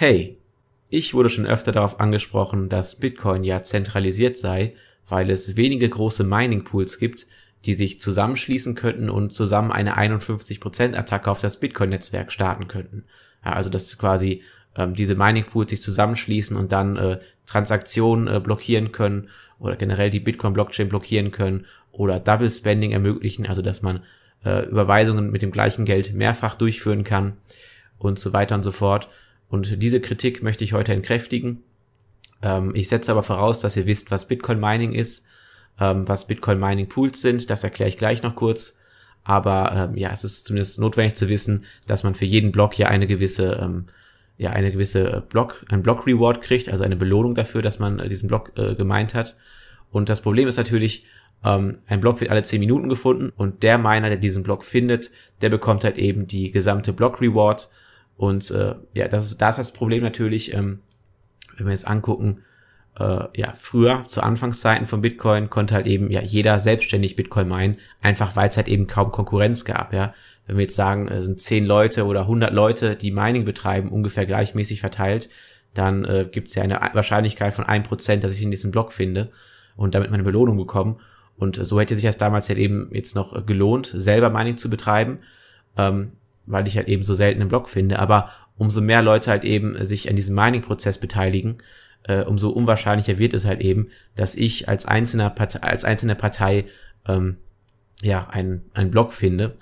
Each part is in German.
Hey, ich wurde schon öfter darauf angesprochen, dass Bitcoin ja zentralisiert sei, weil es wenige große Mining Pools gibt, die sich zusammenschließen könnten und zusammen eine 51% Attacke auf das Bitcoin-Netzwerk starten könnten. Ja, also dass quasi ähm, diese Mining Pools sich zusammenschließen und dann äh, Transaktionen äh, blockieren können oder generell die Bitcoin-Blockchain blockieren können oder Double Spending ermöglichen, also dass man äh, Überweisungen mit dem gleichen Geld mehrfach durchführen kann und so weiter und so fort. Und diese Kritik möchte ich heute entkräftigen. Ähm, ich setze aber voraus, dass ihr wisst, was Bitcoin Mining ist, ähm, was Bitcoin Mining Pools sind. Das erkläre ich gleich noch kurz. Aber ähm, ja, es ist zumindest notwendig zu wissen, dass man für jeden Block ja eine gewisse, ähm, ja, eine gewisse äh, Block, ein Block Reward kriegt, also eine Belohnung dafür, dass man äh, diesen Block äh, gemeint hat. Und das Problem ist natürlich, ähm, ein Block wird alle 10 Minuten gefunden und der Miner, der diesen Block findet, der bekommt halt eben die gesamte Block Reward und äh, ja, das ist, das ist das Problem natürlich, ähm, wenn wir jetzt angucken, äh, ja, früher zu Anfangszeiten von Bitcoin konnte halt eben ja jeder selbstständig Bitcoin meinen, einfach weil es halt eben kaum Konkurrenz gab, ja. Wenn wir jetzt sagen, es äh, sind zehn Leute oder 100 Leute, die Mining betreiben, ungefähr gleichmäßig verteilt, dann äh, gibt es ja eine Wahrscheinlichkeit von ein Prozent, dass ich in diesem Block finde und damit meine Belohnung bekomme. Und äh, so hätte sich das damals halt eben jetzt noch gelohnt, selber Mining zu betreiben. Ähm, weil ich halt eben so selten einen Blog finde, aber umso mehr Leute halt eben äh, sich an diesem Mining-Prozess beteiligen, äh, umso unwahrscheinlicher wird es halt eben, dass ich als einzelner Partei, als einzelne Partei ähm, ja einen, einen Blog finde.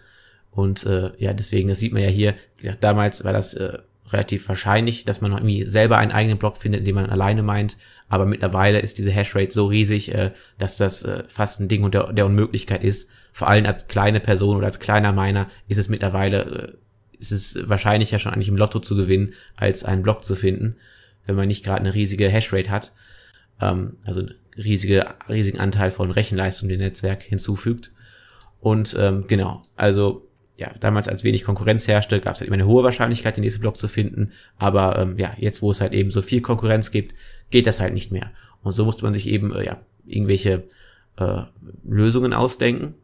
Und äh, ja, deswegen, das sieht man ja hier, ja, damals war das äh, relativ wahrscheinlich, dass man irgendwie selber einen eigenen Blog findet, den man alleine meint. Aber mittlerweile ist diese Hashrate so riesig, äh, dass das äh, fast ein Ding der, der Unmöglichkeit ist, vor allem als kleine Person oder als kleiner Miner ist es mittlerweile, äh, ist es wahrscheinlicher schon eigentlich im Lotto zu gewinnen, als einen Block zu finden, wenn man nicht gerade eine riesige Hashrate hat, ähm, also einen riesige, riesigen Anteil von Rechenleistung dem Netzwerk hinzufügt. Und ähm, genau, also ja, damals als wenig Konkurrenz herrschte, gab es halt immer eine hohe Wahrscheinlichkeit, den nächsten Block zu finden. Aber ähm, ja, jetzt wo es halt eben so viel Konkurrenz gibt, geht das halt nicht mehr. Und so musste man sich eben äh, ja, irgendwelche äh, Lösungen ausdenken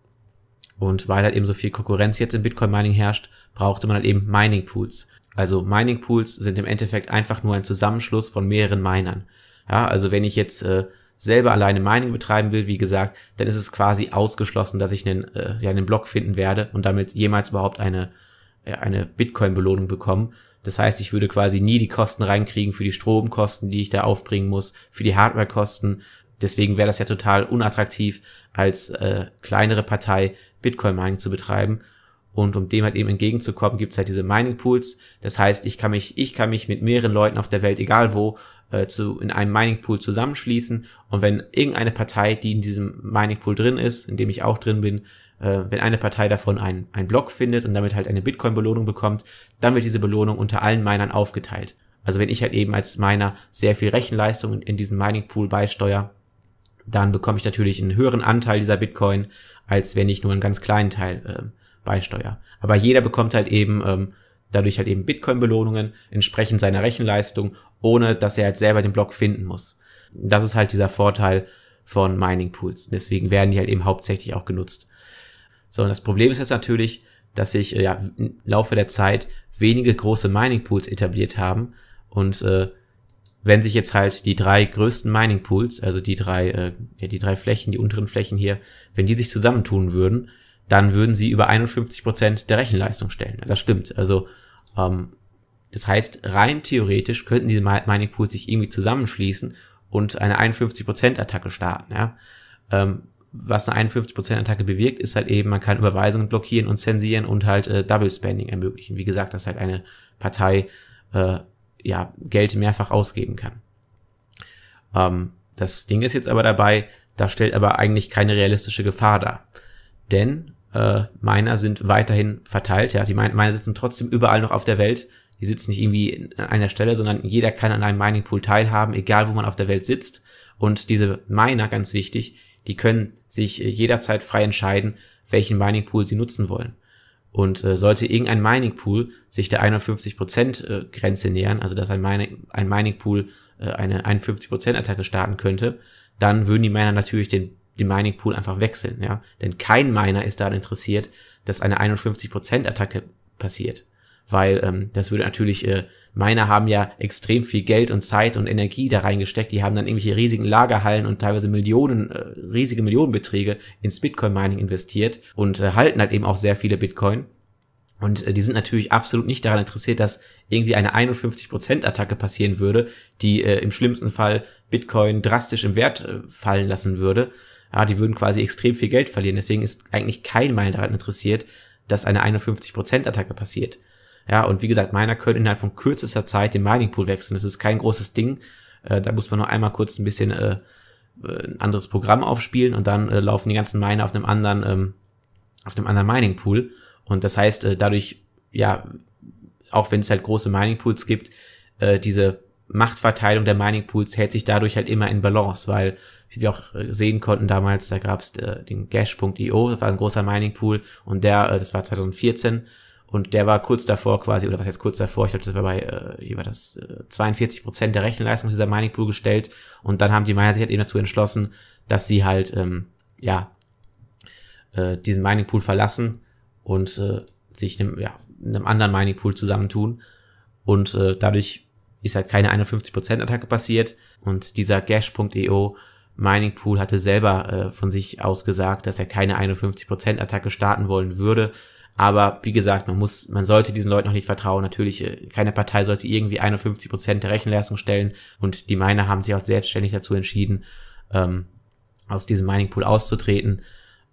und weil halt eben so viel Konkurrenz jetzt im Bitcoin Mining herrscht, brauchte man halt eben Mining Pools. Also Mining Pools sind im Endeffekt einfach nur ein Zusammenschluss von mehreren Minern. Ja, also wenn ich jetzt äh, selber alleine Mining betreiben will, wie gesagt, dann ist es quasi ausgeschlossen, dass ich einen, äh, ja, einen Block finden werde und damit jemals überhaupt eine, ja, äh, eine Bitcoin-Belohnung bekommen. Das heißt, ich würde quasi nie die Kosten reinkriegen für die Stromkosten, die ich da aufbringen muss, für die Hardware-Kosten. Deswegen wäre das ja total unattraktiv, als äh, kleinere Partei Bitcoin-Mining zu betreiben. Und um dem halt eben entgegenzukommen, gibt's halt diese Mining Pools. Das heißt, ich kann mich, ich kann mich mit mehreren Leuten auf der Welt, egal wo, äh, zu, in einem Mining Pool zusammenschließen. Und wenn irgendeine Partei, die in diesem Mining Pool drin ist, in dem ich auch drin bin, äh, wenn eine Partei davon einen, einen Block findet und damit halt eine Bitcoin-Belohnung bekommt, dann wird diese Belohnung unter allen Minern aufgeteilt. Also wenn ich halt eben als Miner sehr viel Rechenleistung in, in diesen Mining Pool beisteuere, dann bekomme ich natürlich einen höheren Anteil dieser Bitcoin, als wenn ich nur einen ganz kleinen Teil ähm, beisteuere. Aber jeder bekommt halt eben ähm, dadurch halt eben Bitcoin-Belohnungen entsprechend seiner Rechenleistung, ohne dass er halt selber den Block finden muss. Das ist halt dieser Vorteil von Mining Pools. Deswegen werden die halt eben hauptsächlich auch genutzt. So, und das Problem ist jetzt natürlich, dass sich äh, ja, im Laufe der Zeit wenige große Mining Pools etabliert haben und äh, wenn sich jetzt halt die drei größten Mining Pools, also die drei, äh, ja, die drei Flächen, die unteren Flächen hier, wenn die sich zusammentun würden, dann würden sie über 51 Prozent der Rechenleistung stellen. das stimmt. Also ähm, das heißt, rein theoretisch könnten diese Mining Pools sich irgendwie zusammenschließen und eine 51 Prozent Attacke starten. Ja? Ähm, was eine 51 Prozent Attacke bewirkt, ist halt eben, man kann Überweisungen blockieren und zensieren und halt äh, Double Spending ermöglichen. Wie gesagt, das ist halt eine Partei äh, ja, Geld mehrfach ausgeben kann. Ähm, das Ding ist jetzt aber dabei, da stellt aber eigentlich keine realistische Gefahr dar. Denn äh, Miner sind weiterhin verteilt. Ja, die Miner sitzen trotzdem überall noch auf der Welt. Die sitzen nicht irgendwie an einer Stelle, sondern jeder kann an einem Mining Pool teilhaben, egal wo man auf der Welt sitzt. Und diese Miner, ganz wichtig, die können sich äh, jederzeit frei entscheiden, welchen Mining Pool sie nutzen wollen. Und äh, sollte irgendein Mining Pool sich der 51% äh, Grenze nähern, also dass ein Mining, ein Mining Pool äh, eine 51% Attacke starten könnte, dann würden die Miner natürlich den, den Mining Pool einfach wechseln, ja. Denn kein Miner ist daran interessiert, dass eine 51% Attacke passiert weil ähm, das würde natürlich, äh, meine haben ja extrem viel Geld und Zeit und Energie da reingesteckt, die haben dann irgendwelche riesigen Lagerhallen und teilweise Millionen, äh, riesige Millionenbeträge ins Bitcoin-Mining investiert und äh, halten halt eben auch sehr viele Bitcoin. Und äh, die sind natürlich absolut nicht daran interessiert, dass irgendwie eine 51%-Attacke passieren würde, die äh, im schlimmsten Fall Bitcoin drastisch im Wert äh, fallen lassen würde. Ja, die würden quasi extrem viel Geld verlieren. Deswegen ist eigentlich kein Miner daran interessiert, dass eine 51%-Attacke passiert. Ja, und wie gesagt, Miner können innerhalb von kürzester Zeit den Mining Pool wechseln. Das ist kein großes Ding. Äh, da muss man nur einmal kurz ein bisschen äh, äh, ein anderes Programm aufspielen und dann äh, laufen die ganzen Miner auf einem anderen, ähm, auf einem anderen Mining Pool. Und das heißt, äh, dadurch, ja, auch wenn es halt große Mining Pools gibt, äh, diese Machtverteilung der Mining Pools hält sich dadurch halt immer in Balance, weil, wie wir auch sehen konnten damals, da gab es äh, den Gash.io, das war ein großer Mining Pool und der, äh, das war 2014, und der war kurz davor quasi, oder was heißt kurz davor, ich glaube, das war bei, äh, hier war das, äh, 42 Prozent der Rechenleistung dieser Mining Pool gestellt. Und dann haben die Miner sich halt eben dazu entschlossen, dass sie halt, ähm, ja, äh, diesen Mining Pool verlassen und äh, sich einem, ja, einem anderen Mining Pool zusammentun. Und äh, dadurch ist halt keine 51% Attacke passiert. Und dieser Gash.io e Mining Pool hatte selber äh, von sich aus gesagt, dass er keine 51% Attacke starten wollen würde, aber wie gesagt, man muss, man sollte diesen Leuten noch nicht vertrauen. Natürlich, äh, keine Partei sollte irgendwie 51 Prozent der Rechenleistung stellen. Und die Miner haben sich auch selbstständig dazu entschieden, ähm, aus diesem Mining Pool auszutreten.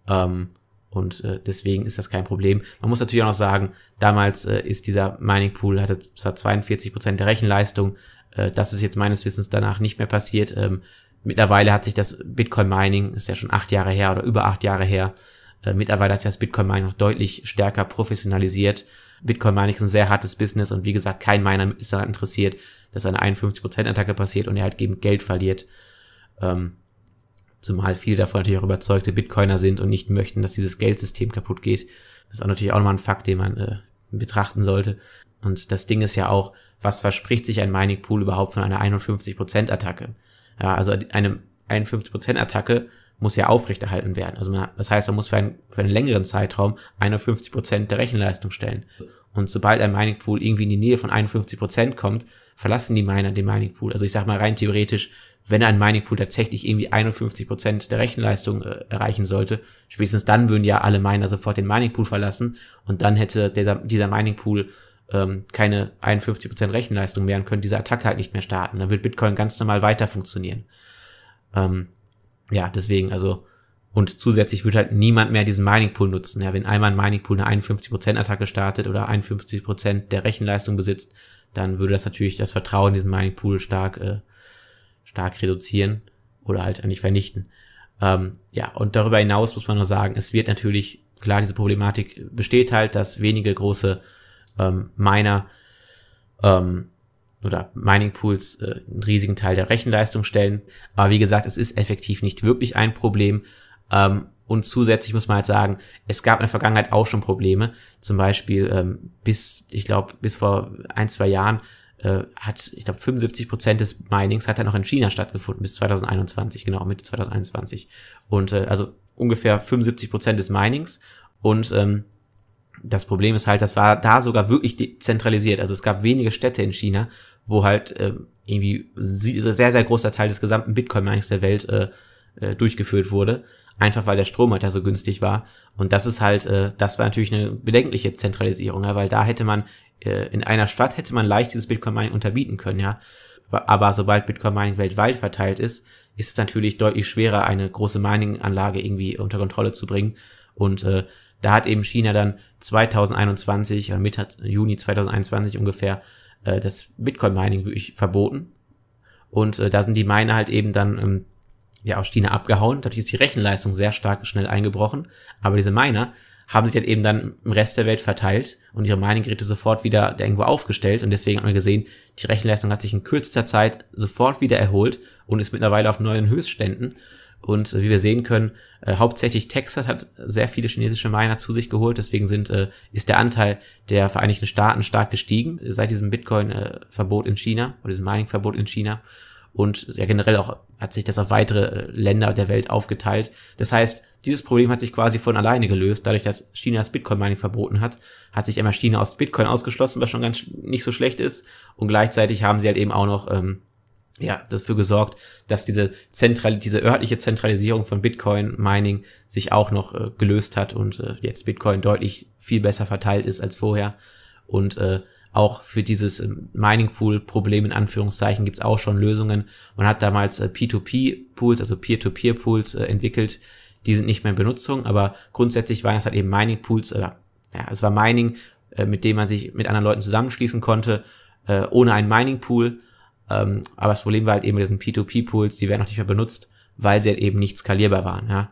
Ähm, und äh, deswegen ist das kein Problem. Man muss natürlich auch noch sagen, damals äh, ist dieser Mining Pool, hatte zwar 42 Prozent der Rechenleistung. Äh, das ist jetzt meines Wissens danach nicht mehr passiert. Ähm, mittlerweile hat sich das Bitcoin Mining, ist ja schon acht Jahre her oder über acht Jahre her, äh, mittlerweile hat sich das Bitcoin Mining noch deutlich stärker professionalisiert. Bitcoin Mining ist ein sehr hartes Business und wie gesagt, kein Miner ist daran interessiert, dass eine 51% Attacke passiert und er halt eben Geld verliert. Ähm, zumal viele davon natürlich auch überzeugte Bitcoiner sind und nicht möchten, dass dieses Geldsystem kaputt geht. Das ist auch natürlich auch nochmal ein Fakt, den man äh, betrachten sollte. Und das Ding ist ja auch, was verspricht sich ein Mining Pool überhaupt von einer 51% Attacke? Ja, also eine 51% Attacke muss ja aufrechterhalten werden. Also man, das heißt, man muss für einen, für einen längeren Zeitraum 51 Prozent der Rechenleistung stellen. Und sobald ein Mining Pool irgendwie in die Nähe von 51 Prozent kommt, verlassen die Miner den Mining Pool. Also ich sag mal rein theoretisch, wenn ein Mining Pool tatsächlich irgendwie 51 Prozent der Rechenleistung äh, erreichen sollte, spätestens dann würden ja alle Miner sofort den Mining Pool verlassen und dann hätte dieser, dieser Mining Pool ähm, keine 51 Prozent Rechenleistung mehr und könnte diese Attacke halt nicht mehr starten. Dann wird Bitcoin ganz normal weiter funktionieren. Ähm, ja, deswegen, also, und zusätzlich wird halt niemand mehr diesen Mining Pool nutzen. Ja, wenn einmal ein Mining Pool eine 51% Attacke startet oder 51% der Rechenleistung besitzt, dann würde das natürlich das Vertrauen in diesen Mining Pool stark, äh, stark reduzieren oder halt eigentlich vernichten. Ähm, ja, und darüber hinaus muss man nur sagen, es wird natürlich, klar, diese Problematik besteht halt, dass wenige große ähm, Miner ähm, oder Mining Pools äh, einen riesigen Teil der Rechenleistung stellen. Aber wie gesagt, es ist effektiv nicht wirklich ein Problem. Ähm, und zusätzlich muss man halt sagen, es gab in der Vergangenheit auch schon Probleme. Zum Beispiel ähm, bis, ich glaube, bis vor ein, zwei Jahren äh, hat, ich glaube, 75 Prozent des Minings hat dann noch in China stattgefunden, bis 2021, genau, Mitte 2021. Und äh, also ungefähr 75 Prozent des Minings. Und ähm, das Problem ist halt, das war da sogar wirklich dezentralisiert. Also es gab wenige Städte in China, wo halt äh, irgendwie sehr, sehr großer Teil des gesamten Bitcoin-Marktes der Welt äh, äh, durchgeführt wurde. Einfach weil der Strom halt da so günstig war. Und das ist halt, äh, das war natürlich eine bedenkliche Zentralisierung, ja, weil da hätte man, äh, in einer Stadt hätte man leicht dieses Bitcoin-Mining unterbieten können, ja. Aber sobald Bitcoin Mining weltweit verteilt ist, ist es natürlich deutlich schwerer, eine große Mining-Anlage irgendwie unter Kontrolle zu bringen. Und äh, da hat eben China dann 2021 oder Mitte Juni 2021 ungefähr äh, das Bitcoin-Mining wirklich verboten. Und äh, da sind die Miner halt eben dann ähm, ja aus China abgehauen. Dadurch ist die Rechenleistung sehr stark schnell eingebrochen. Aber diese Miner haben sich halt eben dann im Rest der Welt verteilt und ihre Mining-Geräte sofort wieder irgendwo aufgestellt. Und deswegen haben wir gesehen, die Rechenleistung hat sich in kürzester Zeit sofort wieder erholt und ist mittlerweile auf neuen Höchstständen. Und äh, wie wir sehen können, äh, hauptsächlich Texas hat sehr viele chinesische Miner zu sich geholt. Deswegen sind, äh, ist der Anteil der Vereinigten Staaten stark gestiegen seit diesem Bitcoin-Verbot in China oder diesem Mining-Verbot in China. Und ja, generell auch hat sich das auf weitere äh, Länder der Welt aufgeteilt. Das heißt, dieses Problem hat sich quasi von alleine gelöst. Dadurch, dass China das Bitcoin-Mining verboten hat, hat sich einmal China aus Bitcoin ausgeschlossen, was schon ganz nicht so schlecht ist. Und gleichzeitig haben sie halt eben auch noch ähm, ja, dafür gesorgt, dass diese, zentral, diese örtliche Zentralisierung von Bitcoin-Mining sich auch noch äh, gelöst hat und äh, jetzt Bitcoin deutlich viel besser verteilt ist als vorher. Und äh, auch für dieses ähm, Mining Pool Problem in Anführungszeichen gibt's auch schon Lösungen. Man hat damals P2P äh, Pools, also Peer-to-Peer pools äh, entwickelt. Die sind nicht mehr in Benutzung, aber grundsätzlich waren es halt eben Mining Pools, oder ja, es war Mining, äh, mit dem man sich mit anderen Leuten zusammenschließen konnte, äh, ohne einen Mining Pool. Ähm, aber das Problem war halt eben mit diesen P2P-Pools, die werden auch nicht mehr benutzt, weil sie halt eben nicht skalierbar waren. Ja?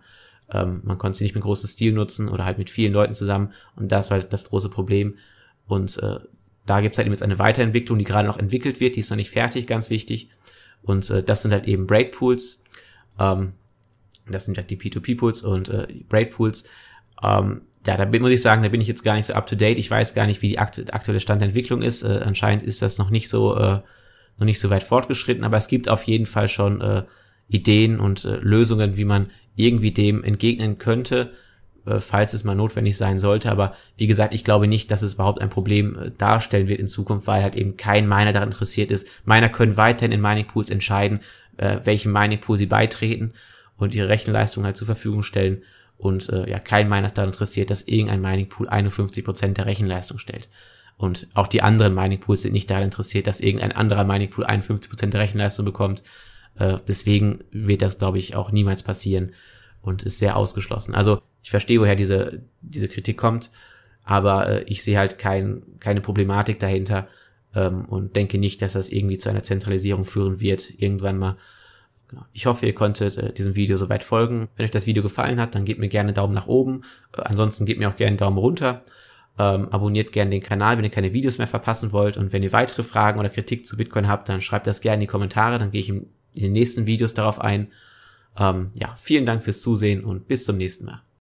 Ähm, man konnte sie nicht mit großem Stil nutzen oder halt mit vielen Leuten zusammen und das war halt das große Problem. Und äh, da gibt's halt eben jetzt eine Weiterentwicklung, die gerade noch entwickelt wird, die ist noch nicht fertig, ganz wichtig. Und äh, das sind halt eben Braid-Pools. Ähm, das sind halt die P2P-Pools und äh, Braid-Pools. Ähm, ja, da bin, muss ich sagen, da bin ich jetzt gar nicht so up to date. Ich weiß gar nicht, wie die aktu aktuelle Stand der Entwicklung ist. Äh, anscheinend ist das noch nicht so äh, noch nicht so weit fortgeschritten, aber es gibt auf jeden Fall schon äh, Ideen und äh, Lösungen, wie man irgendwie dem entgegnen könnte, äh, falls es mal notwendig sein sollte. Aber wie gesagt, ich glaube nicht, dass es überhaupt ein Problem äh, darstellen wird in Zukunft, weil halt eben kein Miner daran interessiert ist. Miner können weiterhin in Mining Pools entscheiden, äh, welchem Mining Pool sie beitreten und ihre Rechenleistung halt zur Verfügung stellen. Und äh, ja, kein Miner ist daran interessiert, dass irgendein Mining Pool 51% Prozent der Rechenleistung stellt. Und auch die anderen Mining Pools sind nicht daran interessiert, dass irgendein anderer Mining Pool 51% der Rechenleistung bekommt. Äh, deswegen wird das, glaube ich, auch niemals passieren und ist sehr ausgeschlossen. Also ich verstehe, woher diese, diese Kritik kommt, aber äh, ich sehe halt kein, keine Problematik dahinter ähm, und denke nicht, dass das irgendwie zu einer Zentralisierung führen wird, irgendwann mal. Genau. Ich hoffe, ihr konntet äh, diesem Video soweit folgen. Wenn euch das Video gefallen hat, dann gebt mir gerne einen Daumen nach oben. Äh, ansonsten gebt mir auch gerne einen Daumen runter. Ähm, abonniert gerne den Kanal, wenn ihr keine Videos mehr verpassen wollt. Und wenn ihr weitere Fragen oder Kritik zu Bitcoin habt, dann schreibt das gerne in die Kommentare. Dann gehe ich in, den nächsten Videos darauf ein. Ähm, ja, vielen Dank fürs Zusehen und bis zum nächsten Mal.